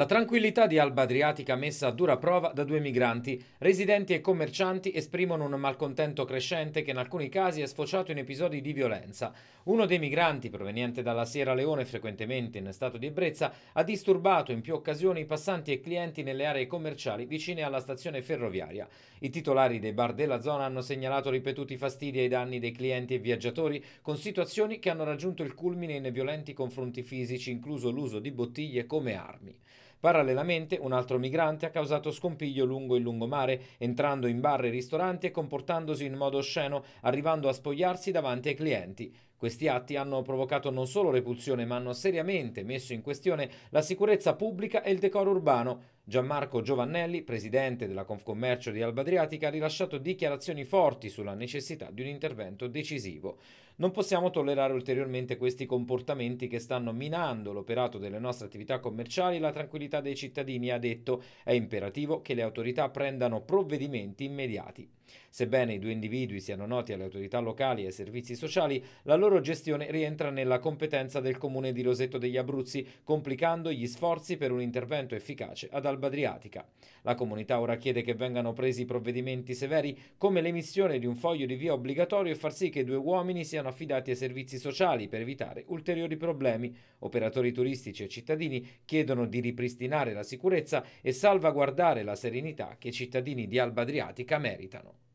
La tranquillità di Alba Adriatica messa a dura prova da due migranti. Residenti e commercianti esprimono un malcontento crescente che in alcuni casi è sfociato in episodi di violenza. Uno dei migranti, proveniente dalla Sierra Leone frequentemente in stato di ebbrezza, ha disturbato in più occasioni i passanti e clienti nelle aree commerciali vicine alla stazione ferroviaria. I titolari dei bar della zona hanno segnalato ripetuti fastidi ai danni dei clienti e viaggiatori con situazioni che hanno raggiunto il culmine in violenti confronti fisici, incluso l'uso di bottiglie come armi. Parallelamente, un altro migrante ha causato scompiglio lungo il lungomare, entrando in bar e ristoranti e comportandosi in modo osceno, arrivando a spogliarsi davanti ai clienti. Questi atti hanno provocato non solo repulsione, ma hanno seriamente messo in questione la sicurezza pubblica e il decoro urbano. Gianmarco Giovannelli, presidente della Confcommercio di Alba Adriatica, ha rilasciato dichiarazioni forti sulla necessità di un intervento decisivo. Non possiamo tollerare ulteriormente questi comportamenti che stanno minando l'operato delle nostre attività commerciali e la tranquillità dei cittadini, ha detto. È imperativo che le autorità prendano provvedimenti immediati. Sebbene i due individui siano noti alle autorità locali e ai servizi sociali, la loro gestione rientra nella competenza del comune di Rosetto degli Abruzzi, complicando gli sforzi per un intervento efficace ad Alba adriatica. La comunità ora chiede che vengano presi provvedimenti severi come l'emissione di un foglio di via obbligatorio e far sì che due uomini siano affidati ai servizi sociali per evitare ulteriori problemi. Operatori turistici e cittadini chiedono di ripristinare la sicurezza e salvaguardare la serenità che i cittadini di Alba Adriatica meritano.